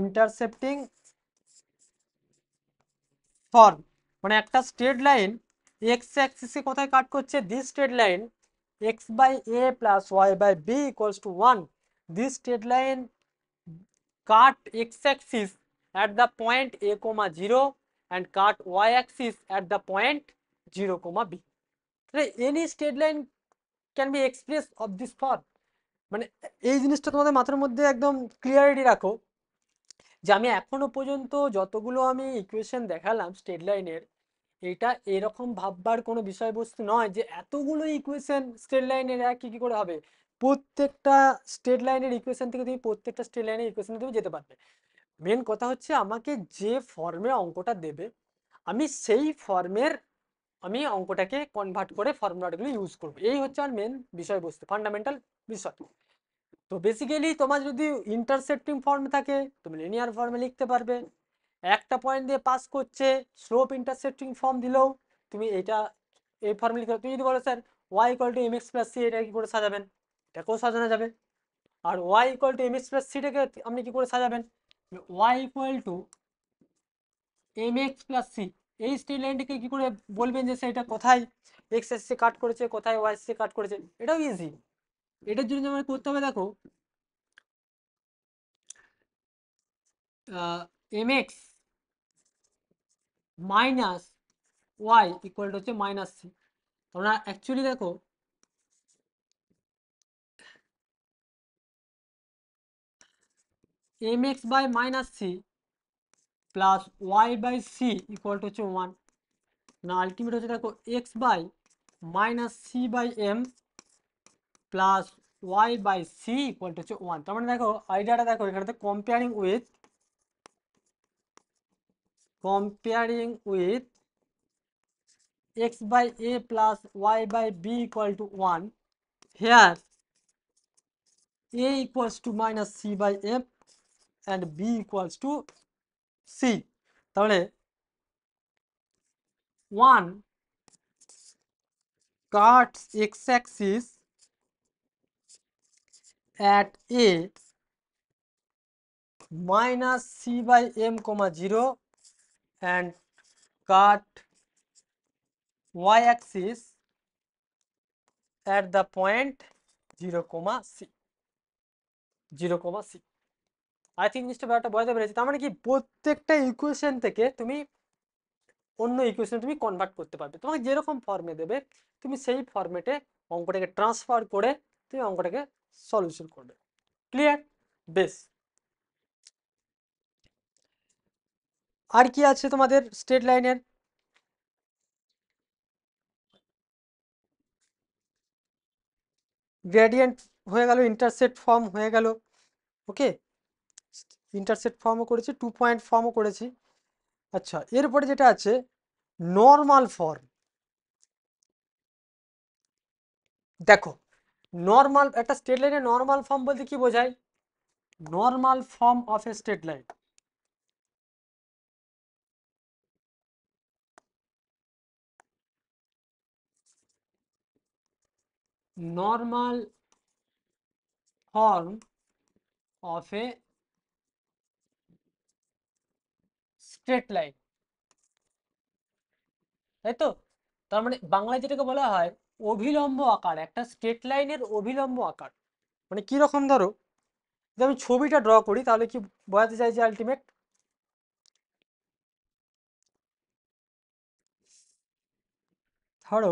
Speaker 1: intercepting form মানে একটা স্ট্রেট লাইন এক্স অ্যাক্সিসে কোথায় কাট করছে this straight line x by a plus y by b equals to one this straight line cut x axis at the point a comma zero and cut y axis at the point zero comma b তাহলে any straight line can be express of this for মানে এই জিনিসটা তোমাদের মাথার মধ্যে একদম ক্লিয়ারিটি রাখো যে আমি এখনও পর্যন্ত যতগুলো আমি ইকুয়েশন দেখালাম স্টেট লাইনের এটা এরকম ভাববার কোনো বিষয়বস্তু নয় যে এতগুলো ইকুয়েশন স্টেট লাইনের এক কী কী করে হবে প্রত্যেকটা স্টেট লাইনের ইকুয়েশন থেকে তুমি প্রত্যেকটা স্টেট লাইনের ইকুয়েশনে তুমি যেতে পারবে মেন কথা হচ্ছে আমাকে যে ফর্মে অঙ্কটা দেবে আমি সেই ফর্মের আমি অঙ্কটাকে কনভার্ট করে ফর্মুলাটাগুলো ইউজ করবো এই হচ্ছে আমার মেন বিষয়বস্তু ফান্ডামেন্টাল বিষয় তো বেসিক্যালি তোমার যদি ইন্টারসেপ্টিং ফর্ম থাকে তুমি লিনিয়ার ফর্মে লিখতে পারবে একটা পয়েন্ট দিয়ে পাস করছে স্লোপ ইন্টারসেপ্টিং ফর্ম দিলেও তুমি এটা এই ফর্মে লিখে তুমি যদি বলো sir y equal to m x plus c এটা কি করে সাজাবেন এটাকেও সাজানো যাবে আর y equal to m x plus সিটাকে আপনি কি করে সাজাবেন y equal to m x plus c এই স্টেট লাইনটিকে কী করে বলবেন যে সেটা কোথায় এক্স সি কাট করেছে কোথায় ওয়াই সি কাট করেছে এটাও ইজি এটার জন্য আমাদের করতে হবে দেখো m x minus y equal to হচ্ছে মাইনাস সি তোমরা অ্যাকচুয়ালি দেখো
Speaker 2: m x by minus c plus y by c equal to হচ্ছে ওয়ান
Speaker 1: না আলটিমেট হচ্ছে দেখো x by minus c by m plus y by c equal to হচ্ছে ওয়ান তার মানে দেখো আইডিয়াটা দেখো এখানে comparing with comparing with x by a plus y by b equal to 1 here a equals to minus c by f and b equals to c তাহলে 1 cuts x axis at a minus c by m comma 0 and cut y axis at the point 0 comma c 0 comma c I think জিনিসটা ব্যাপারটা বোঝাতে পেরেছি তার মানে কি প্রত্যেকটা ইকুয়েশন থেকে তুমি অন্য ইকুয়েশনে তুমি কনভার্ট করতে পারবে তোমাকে যেরকম ফর্মে দেবে তুমি সেই ফর্মেটে অঙ্কটাকে ট্রান্সফার করে তুমি অঙ্কটাকে সলিউশন করবে ক্লিয়ার বেশ
Speaker 2: আর কি আছে তোমাদের স্টেট লাইনের
Speaker 1: গ্রেডিয়েন্ট হয়ে গেল ইন্টারসেপ্ট ফর্ম হয়ে গেল ওকে ইন্টারসেপ্ট ফর্মও করেছি টু পয়েন্ট ফর্মও করেছি আচ্ছা এরপরে যেটা আছে নর্মাল ফর্ম দেখো নর্মাল একটা স্টেট লাইনে নর্মাল ফর্ম বলতে কি বোঝায় normal form of a
Speaker 2: straight line normal form of a
Speaker 1: straight line তাই তো তার মানে বাংলায় যেটাকে বলা হয় অভিলম্ব আকার একটা স্ট্রেট লাইনের অভিলম্ব আকার মানে কীরকম ধরো যদি আমি ছবিটা ড্র করি তাহলে কি বোঝাতে
Speaker 2: চাই যে আলটিমেট ধরো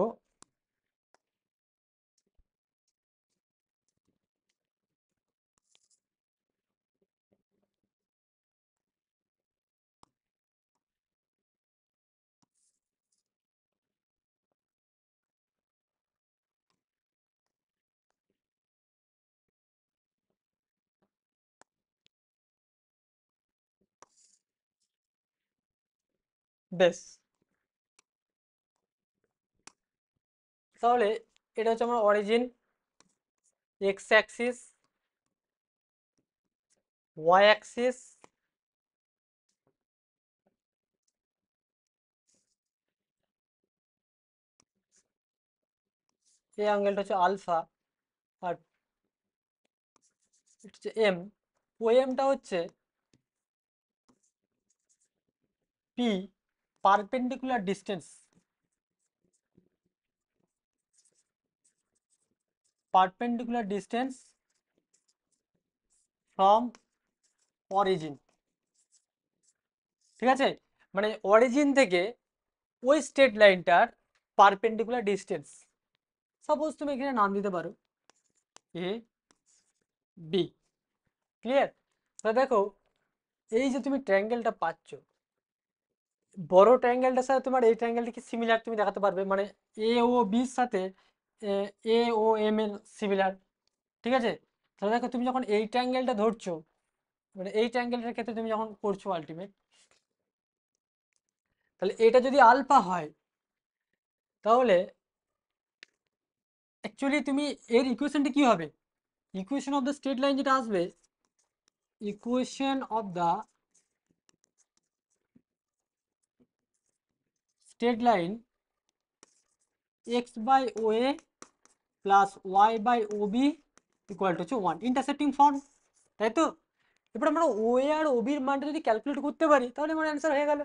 Speaker 2: বেশ তাহলে এটা হচ্ছে আমার origin x axis y axis এই অ্যাঙ্গেলটা হচ্ছে আলফা আর হচ্ছে এম ও এমটা হচ্ছে
Speaker 1: p perpendicular distance perpendicular distance from origin ঠিক আছে মানে অরিজিন থেকে ওই স্টেট লাইনটার পারপেন্ডিকুলার ডিস্টেন্স সাপোজ তুমি এখানে নাম দিতে পারো এ বি ক্লিয়ার তা দেখো এই যে তুমি ট্র্যাঙ্গেলটা পাচ্ছ বড় ট্রায়াঙ্গেলটার সাথে তোমার এই ট্রায়াঙ্গেলটা কি সিমিলার তুমি দেখাতে পারবে মানে এ ও বির সাথে এ ও এম এল সিমিলার ঠিক আছে তাহলে দেখো তুমি যখন এই ট্যাঙ্গেলটা ধরছো মানে এই ট্যাঙ্গেলটার ক্ষেত্রে তুমি যখন করছো আলটিমেট তাহলে এটা যদি আলফা হয় তাহলে অ্যাকচুয়ালি তুমি এর ইকুয়েশনটা কি হবে equation of the straight line যেটা আসবে equation of the straight line x by O A plus y by O B equal to হচ্ছে ওয়ান ইন্টারসেপ্টিং ফর্ম তাই তো এবার আমরা ও এ আর ওবির মানটা যদি ক্যালকুলেট করতে পারি তাহলে আমার অ্যান্সার হয়ে গেল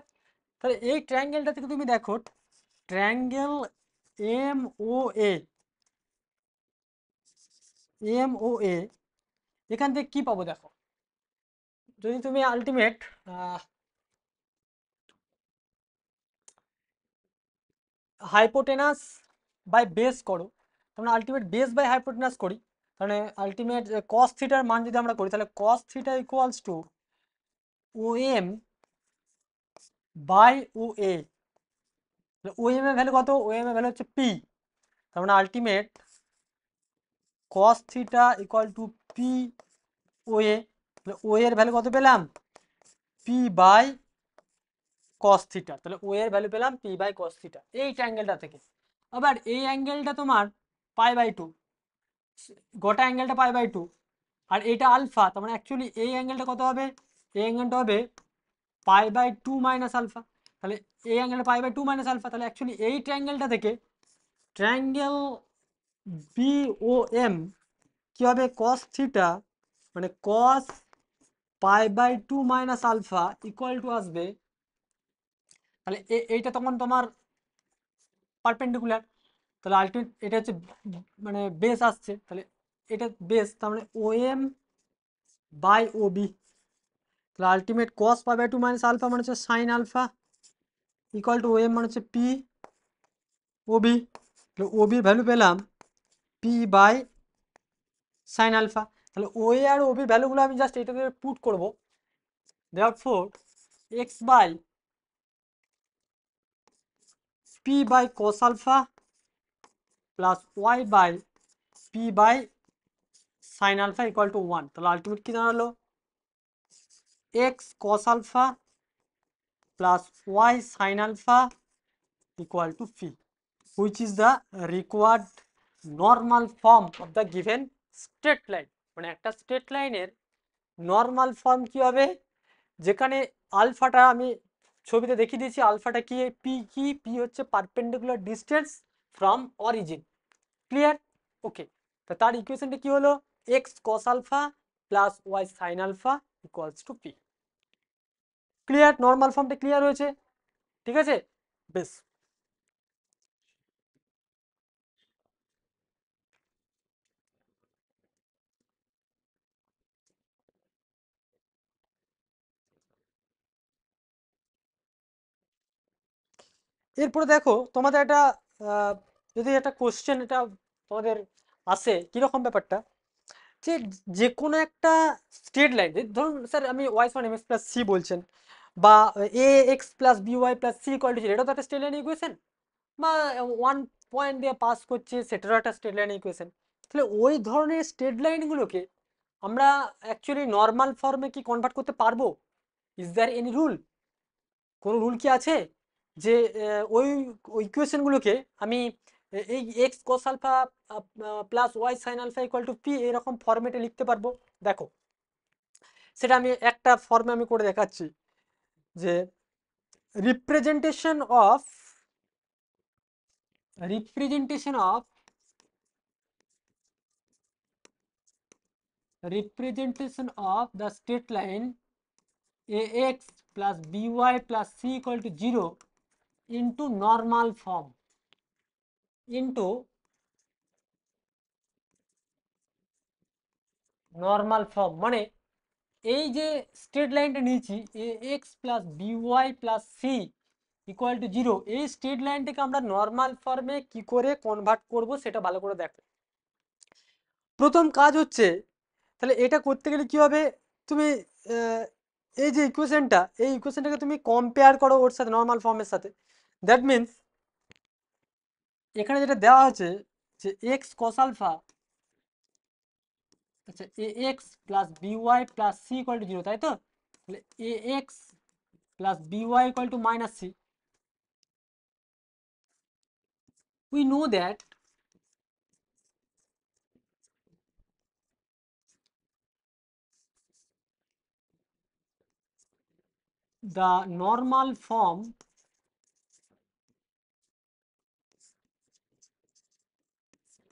Speaker 1: তাহলে এই ট্রায়াঙ্গেলটা থেকে তুমি দেখো triangle M O A M O A এখান থেকে কী পাবো দেখো যদি তুমি আলটিমেট হাইপোটেনাস বাই বেস করো তোমরা আলটিমেট বেস বাই হাইপোটেনাস করি মানে আলটিমেট কস থিটার মান যদি আমরা করি তাহলে cos theta equals to O M by O A O M এর ভ্যালু কত ও এম এর ভ্যালু হচ্ছে পি তার মানে ultimate cos theta equal to p O A O এর ভ্যালু কত পেলাম পি বাই কস থিটা তাহলে ও এর ভ্যালু পেলাম পি বাই কস থিটা এই অ্যাঙ্গেলটা থেকে আবার এই অ্যাঙ্গেলটা তোমার পাই বাই টু গোটা অ্যাঙ্গেলটা পাই বাই টু আর এটা আলফা তার মানে অ্যাকচুয়ালি এই অ্যাঙ্গেলটা কত হবে এই অ্যাঙ্গেলটা হবে pi by two minus alpha তাহলে এই অ্যাঙ্গেলটা pi by two minus alpha তাহলে অ্যাকচুয়ালি এই ট্রায়াঙ্গেলটা থেকে ট্রায়াঙ্গেল ও এম কী হবে কস থিটা মানে cos pi by two minus alpha equal to আসবে তাহলে এইটা তখন তোমার পারপেন্ডিকুলার তাহলে আলটিমেট এটা হচ্ছে মানে বেস আসছে তাহলে এটা বেস তার মানে O M by O B তাহলে আলটিমেট কস পাবে টু মাইনাস আলফা মানে হচ্ছে sine alpha equal to O M মানে হচ্ছে পি ও বি তাহলে ও বি ভ্যালু পেলাম পি বাই সাইন আলফা তাহলে ও এ আর ও বি ভ্যালুগুলো আমি জাস্ট এটাতে পুট করবো দেওয়ার ফোর x by p by alpha alpha plus y by p by sine alpha to to one তাহলে আলটিমেট কী দাঁড়ালো x cos alpha plus y sine alpha equal to p which is the required normal form of the given straight line মানে একটা line লাইনের নর্মাল ফর্ম কী হবে যেখানে আলফাটা আমি ছবিতে দেখিয়ে দিয়েছি আলফাটা কি পি কি পি হচ্ছে perpendicular distance from origin clear okay তা তার ইকুয়েশনটা কি হলো x cos alpha plus y sine alpha equals to p
Speaker 2: clear normal ফর্মটা ক্লিয়ার হয়েছে ঠিক আছে বেশ এরপরে দেখো
Speaker 1: তোমাদের একটা যদি একটা কোশ্চেন এটা তোমাদের আসে কীরকম ব্যাপারটা যে যে কোনো একটা স্ট্রেট লাইন ধরুন স্যার আমি y one m x plus c বলছেন বা a x plus b y plus c equal এটাও এটা তো একটা স্ট্রেট লাইন ইকুয়েশন বা ওয়ান পয়েন্ট দিয়ে পাস করছে সেটারও একটা স্ট্রেট লাইন ইকুয়েশন তাহলে ওই ধরনের স্ট্রেট লাইনগুলোকে আমরা অ্যাকচুয়ালি নর্মাল ফর্মে কি কনভার্ট করতে পারবো ইজ দ্যার এনি রুল কোনো রুল কি আছে যে ওই ইকুয়েশনগুলোকে আমি এই x cos alpha plus y sine alpha equal to p এরকম ফর্মেটে লিখতে পারবো দেখো সেটা আমি একটা ফর্মে আমি করে দেখাচ্ছি যে representation of representation of representation of the straight line ax plus by plus c equal to 0 into normal form into normal form মানে এই যে স্ট্রেট লাইনটা নিয়েছি a x plus b y plus c equal to zero এই স্ট্রেট লাইনটাকে আমরা নর্মাল ফর্মে কি করে কনভার্ট করব সেটা ভালো করে দেখো প্রথম কাজ হচ্ছে তাহলে এটা করতে গেলে কি হবে তুমি এই যে ইকুয়েশনটা এই ইকুয়েশনটাকে তুমি কম্পেয়ার করো ওর সাথে নর্মাল ফর্মের সাথে दैट मीन्स एखे जो एक्स कस आलफा अच्छा a x plus b y plus c equal to zero तै तो x plus b y equal to minus c
Speaker 2: we know that the normal form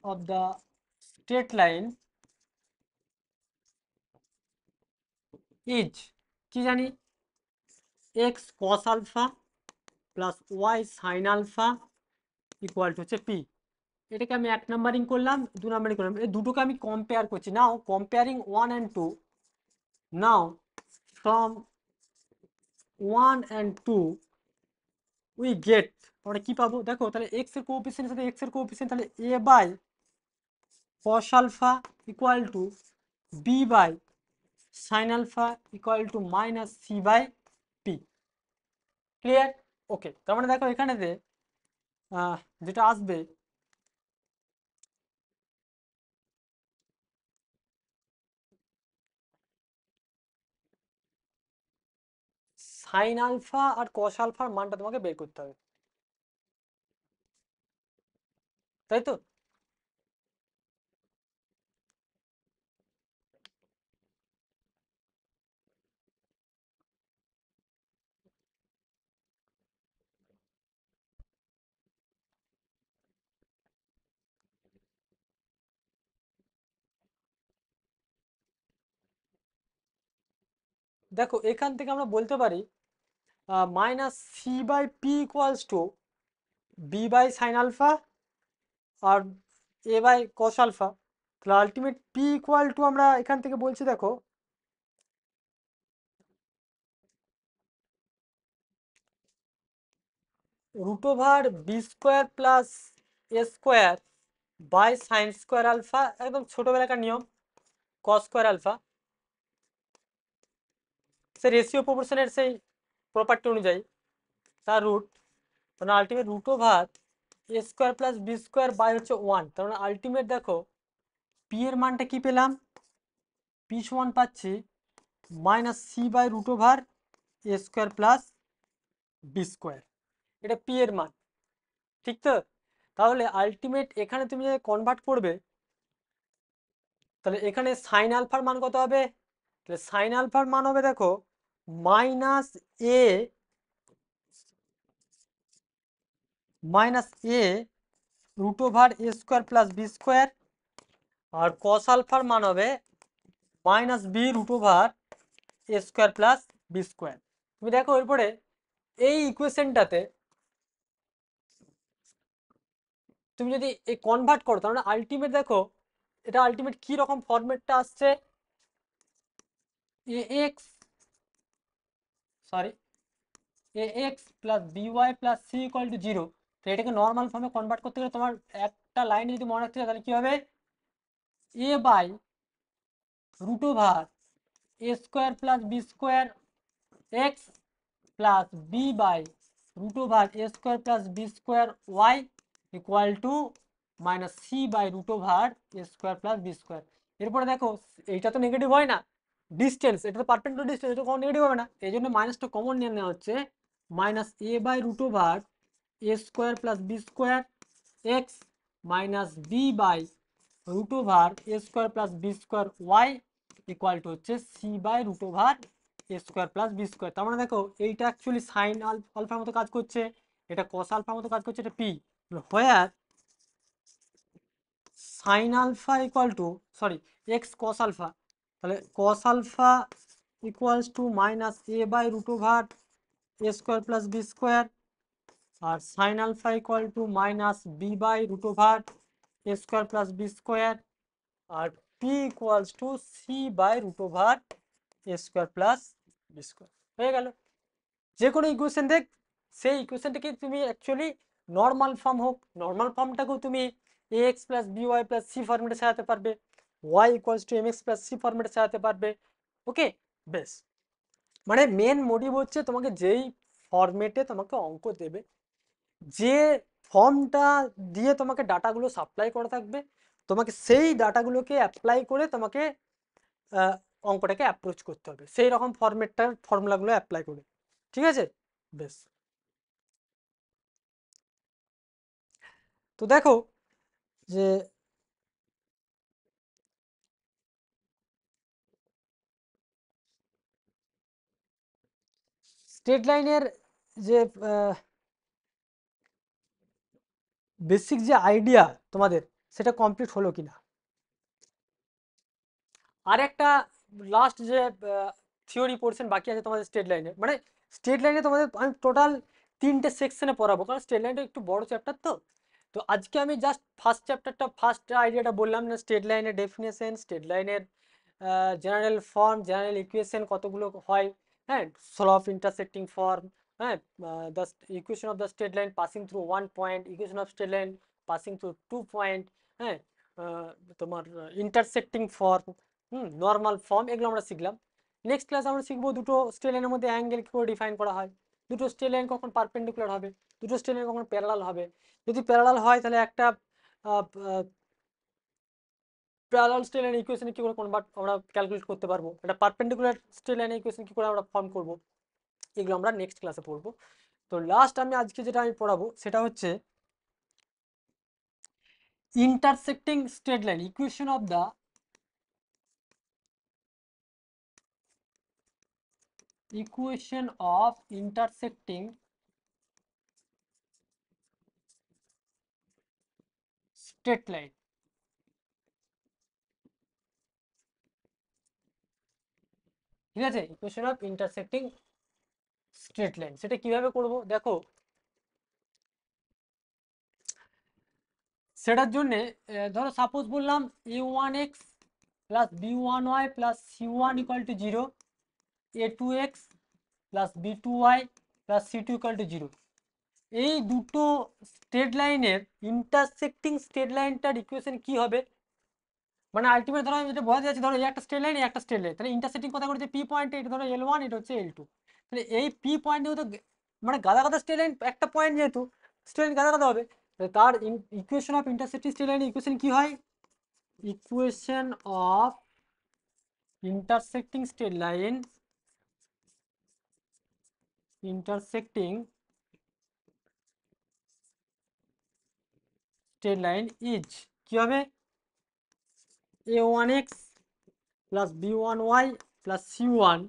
Speaker 1: of the straight line is কি জানি x cos alpha plus y sin alpha equal to হচ্ছে p এটাকে আমি এক নাম্বারিং করলাম দু নাম্বারিং করলাম এই দুটোকে আমি কম্পেয়ার করছি now comparing one and two now from one and two we get আমরা কী পাবো দেখো তাহলে এক্সের এর কোপিসেন্টের সাথে এক্সের এর কোপিসেন্ট তাহলে a by cos alpha equal to b by sin alpha equal to minus c by p clear okay তার মানে দেখো এখানে যে যেটা আসবে সাইন আলফা আর কস আলফার মানটা তোমাকে বের করতে হবে
Speaker 2: তাই তো দেখো এখান
Speaker 1: থেকে আমরা বলতে পারি minus c by p equals to b by sine alpha আর এ বাই কস আলফা তাহলে আলটিমেট
Speaker 2: পি ইকুয়াল টু আমরা এখান থেকে বলছি দেখো root over b
Speaker 1: square plus a square by sine square alpha একদম ছোটোবেলাকার নিয়ম কস স্কোয়ার আলফা সে রেশিও প্রপোর্শনের সেই প্রপার্টি অনুযায়ী তার রুট মানে ultimate root over a square plus b square by হচ্ছে ওয়ান তার আলটিমেট মানে দেখো পি এর মানটা কি পেলাম পি সমান পাচ্ছি minus c by root over a square plus b square এটা পি এর মান ঠিক তো তাহলে আলটিমেট এখানে তুমি যদি কনভার্ট করবে তাহলে এখানে সাইন আলফার মান কত হবে তাহলে সাইন আলফার মান হবে দেখো minus a minus a root over a square plus b square আর কস আলফার মান হবে minus b root over a square plus b square তুমি দেখো এরপরে এই ইকুয়েশনটাতে তুমি যদি এই কনভার্ট করো তাহলে আলটিমেট দেখো এটা আলটিমেট কি রকম ফরম্যাটটা আসছে a x sorry a x plus b y plus c equal to zero তো এটাকে নর্মাল ফর্মে কনভার্ট করতে গেলে তোমার একটা লাইনে যদি মনে রাখতে তাহলে কী হবে a by root over a square plus b square x plus b by root over a square plus b square y equal to minus c by root over a square plus b square এরপরে দেখো এইটা তো নেগেটিভ হয় না ডিস্টেন্স এটা তো পারপেন্ডিকুলার ডিস্টেন্স এটা কোনো নেগেটিভ হবে না এই জন্য মাইনাসটা কমন নিয়ে নেওয়া হচ্ছে minus a by root over a square plus b square x minus b by root over a square plus b square y equal to হচ্ছে c by root over a square plus b square তার মানে দেখো এইটা অ্যাকচুয়ালি সাইন আলফার মতো কাজ করছে এটা কস আলফার মতো কাজ করছে এটা p where sine alpha equal to sorry x cos alpha তাহলে cos alpha equals to minus a by root over a square plus b square আর sine alpha equal to minus b by root over a square plus b square আর p equals to c by root over a square plus b square হয়ে গেল যে কোনো ইকুয়েশন দেখ সেই ইকুয়েশনটাকে তুমি অ্যাকচুয়ালি নর্মাল ফর্ম হোক নর্মাল ফর্মটাকেও তুমি a x plus b y plus c ফর্মেটে সাজাতে পারবে y equals to m x plus c ফর্মেটে সাজাতে পারবে ওকে বেশ মানে মেন মোটিভ হচ্ছে তোমাকে যেই ফর্মেটে তোমাকে অঙ্ক দেবে যে ফর্মটা দিয়ে তোমাকে ডাটাগুলো সাপ্লাই করা থাকবে তোমাকে সেই ডাটাগুলোকে অ্যাপ্লাই করে তোমাকে অঙ্কটাকে অ্যাপ্রোচ করতে হবে সেই রকম ফর্মেটটার ফর্মুলাগুলো
Speaker 2: অ্যাপ্লাই করে ঠিক আছে বেশ তো দেখো যে স্ট্রেট লাইনের যে
Speaker 1: বেসিক যে আইডিয়া তোমাদের সেটা কমপ্লিট হলো কিনা আর একটা লাস্ট যে থিওরি পোর্শন বাকি আছে তোমাদের স্টেট লাইনে মানে স্টেট লাইনে তোমাদের আমি টোটাল তিনটে সেকশনে পড়াবো কারণ স্টেট লাইনটা একটু বড় চ্যাপ্টার তো তো আজকে আমি জাস্ট ফার্স্ট চ্যাপ্টারটা ফার্স্ট আইডিয়াটা বললাম না স্টেট লাইনের ডেফিনেশন স্টেট লাইনের জেনারেল ফর্ম জেনারেল ইকুয়েশন কতগুলো হয় হ্যাঁ স্লো অফ ইন্টারসেক্টিং ফর্ম হ্যাঁ the equation of the straight line passing through one point equation of straight line passing through two point হ্যাঁ তোমার intersecting form hmm normal form এগুলো আমরা শিখলাম নেক্সট ক্লাস আমরা শিখবো দুটো স্ট্রেট লাইনের মধ্যে অ্যাঙ্গেল কী করে ডিফাইন করা হয় দুটো স্ট্রেট লাইন কখন পারপেন্ডিকুলার হবে দুটো স্ট্রেট লাইন কখন প্যারালাল হবে যদি প্যারালাল হয় তাহলে একটা প্যারাল স্টিল লাইন ইকুয়েশন কি করে কনভার্ট আমরা ক্যালকুলেট করতে পারবো এটা পারপেন্ডিকুলার স্টিল লাইন ইকুয়েশন কি করে আমরা ফর্ম করব এগুলো আমরা নেক্সট ক্লাসে পড়বো তো লাস্ট আমি আজকে যেটা আমি পড়াবো সেটা হচ্ছে intersecting straight line equation of the equation of intersecting straight line ঠিক আছে equation of intersecting straight line সেটা কিভাবে করব দেখো সেটার জন্য ধরো সাপোজ বললাম a one x plus b one y plus c one equal to zero a two x plus b two y plus c two equal to zero এই দুটো স্টেট লাইনের ইন্টারসেক্টিং স্টেট লাইনটার ইকুয়েশন কী হবে মানে আলটিমেট ধরো যেটা বোঝা যাচ্ছে ধরো একটা স্টেট লাইন একটা স্টেট লাইন তাহলে ইন্টারসেক্টিং কথা করছে পি পয়েন্ট এটা ধরো এল ওয়ান এটা হচ্ছে এল টু তাহলে এই পি পয়েন্ট যেহেতু মানে গাদা গাদা স্টেট লাইন একটা পয়েন্ট যেহেতু স্টেট লাইন গাদা গাদা হবে তার equation of intersecting straight line equation কি হয় equation of intersecting straight line intersecting straight line is কি হবে a one x plus b one y plus c one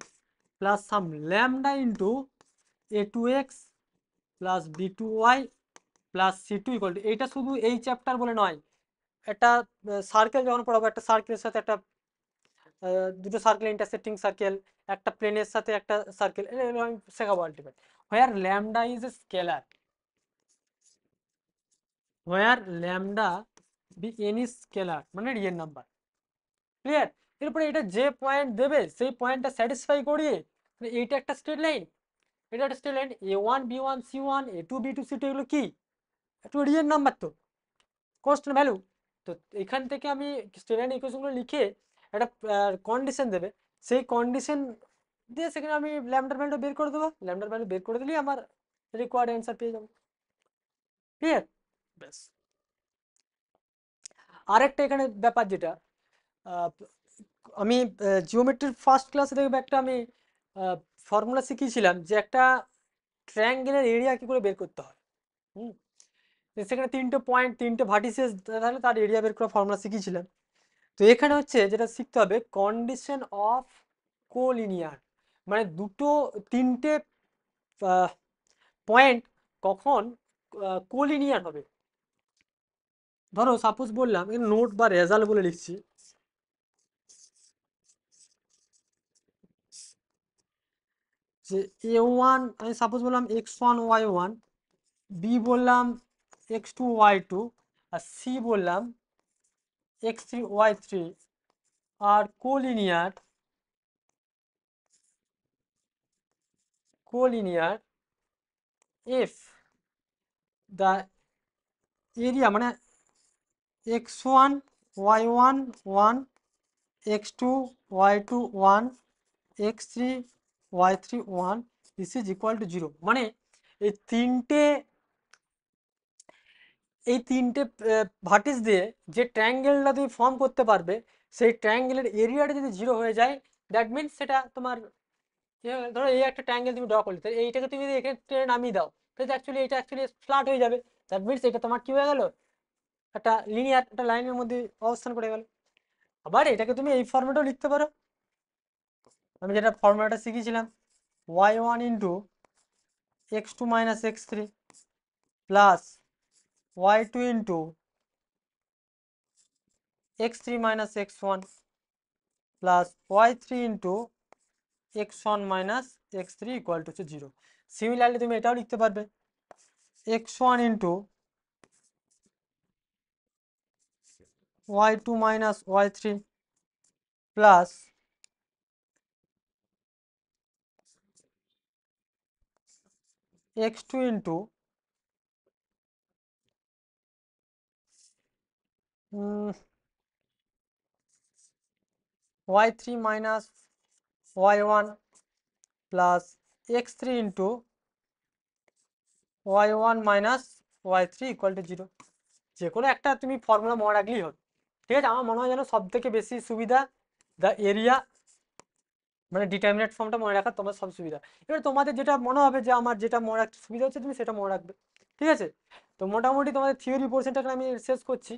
Speaker 1: plus some lambda into a two x plus b two y plus c two equal এইটা শুধু এই চ্যাপ্টার বলে নয় একটা সার্কেল যখন পড়াবো একটা সার্কেলের সাথে একটা দুটো সার্কেল ইন্টারসেক্টিং সার্কেল একটা প্লেনের সাথে একটা সার্কেল আমি শেখাবো ultimate where lambda is a scalar where lambda be any scalar মানে রিয়েল নাম্বার ক্লিয়ার এরপরে এটা যে পয়েন্ট দেবে সেই পয়েন্টটা স্যাটিসফাই করিয়ে এইটা একটা স্ট্রেট লাইন এটা একটা straight line a one b one c one a two b two c two এগুলো কি একটু রিয়েল নাম্বার তো কস্ট ভ্যালু তো এখান থেকে আমি স্ট্রেট লাইন ইকুয়েশনগুলো লিখে একটা কন্ডিশন দেবে সেই কন্ডিশন দিয়ে সেখানে আমি ল্যামডার ভ্যালুটা বের করে দেবো ল্যামডার ভ্যালু বের করে দিলেই আমার রিকোয়ার্ড অ্যান্সার পেয়ে যাবো ক্লিয়ার ব্যাস আরেকটা এখানে ব্যাপার যেটা আমি জিওমেট্রির ফার্স্ট ক্লাসে দেখবে একটা আমি ফর্মুলা শিখিয়েছিলাম যে একটা ট্রায়াঙ্গেলের এরিয়া কী করে বের করতে হয় হুম সেখানে তিনটে পয়েন্ট তিনটে ভার্টিসেস তাহলে তার এরিয়া বের করা ফর্মুলা শিখিয়েছিলাম তো এখানে হচ্ছে যেটা শিখতে হবে কন্ডিশন অফ কোলিনিয়ার মানে দুটো তিনটে পয়েন্ট কখন কোলিনিয়ার হবে ধরো সাপোজ বললাম নোট বা রেজাল্ট বলে লিখছি যে এ ওয়ান আমি সাপোজ বললাম x one y one b বললাম এক্স টু ওয়াই টু আর সি বললাম এক্স থ্রি ওয়াই থ্রি আর collinear collinear if the area মানে x one y one one x two y two one x three y three one this is equal to zero মানে এই তিনটে এই তিনটে ভার্টিস দিয়ে যে ট্রায়াঙ্গেলটা তুমি ফর্ম করতে পারবে সেই ট্রায়াঙ্গেলের এরিয়াটা যদি জিরো হয়ে যায় দ্যাট মিনস সেটা তোমার ধরো এই একটা ট্রায়াঙ্গেল তুমি ড্র করলে তাহলে এইটাকে তুমি যদি এখানে নামিয়ে দাও তাহলে অ্যাকচুয়ালি এটা অ্যাকচুয়ালি ফ্ল্যাট হয়ে যাবে দ্যাট মিনস এটা তোমার কী হয়ে গেল একটা লিনিয়ার একটা লাইনের মধ্যে অবস্থান করে গেল আবার এটাকে তুমি এই ফর্মেটেও লিখতে পারো আমি যেটা ফর্মুলাটা শিখেছিলাম y one into x two minus x three plus y two into x three minus x one plus y three into x one minus x three equal to হচ্ছে জিরো সিমিলারলি তুমি এটাও লিখতে পারবে x one into y two minus y three
Speaker 2: plus x2 into um,
Speaker 1: y3 minus y1 plus x3 into y1 minus y3 equal to 0 যে কোনো একটা তুমি ফর্মুলা মনে রাখলেই হবে ঠিক আছে আমার মনে হয় যেন সব থেকে বেশি সুবিধা দ্য এরিয়া মানে ডিটারমিনেট ফর্মটা মনে রাখা তোমার সব সুবিধা এবার তোমাদের যেটা মনে হবে যে আমার যেটা মনে রাখতে সুবিধা হচ্ছে তুমি সেটা মনে রাখবে ঠিক আছে তো মোটামুটি তোমাদের থিওরি পোর্শনটা আমি শেষ করছি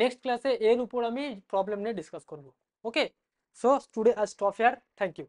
Speaker 1: নেক্সট ক্লাসে এর উপর আমি প্রবলেম নিয়ে ডিসকাস করব
Speaker 2: ওকে সো স্টুডে আর স্টপ হেয়ার থ্যাংক ইউ